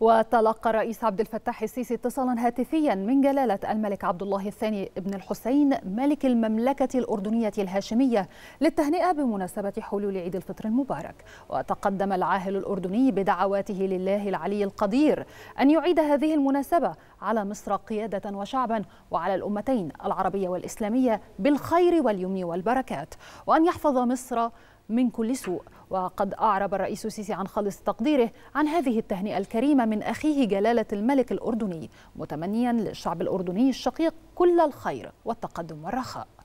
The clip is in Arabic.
وتلقى الرئيس عبد الفتاح السيسي اتصالا هاتفيا من جلالة الملك عبد الله الثاني بن الحسين ملك المملكة الأردنية الهاشمية للتهنئة بمناسبة حلول عيد الفطر المبارك وتقدم العاهل الأردني بدعواته لله العلي القدير أن يعيد هذه المناسبة على مصر قيادة وشعبا وعلى الأمتين العربية والإسلامية بالخير واليمن والبركات وأن يحفظ مصر من كل سوء وقد أعرب الرئيس السيسي عن خالص تقديره عن هذه التهنئة الكريمة من أخيه جلالة الملك الأردني متمنيا للشعب الأردني الشقيق كل الخير والتقدم والرخاء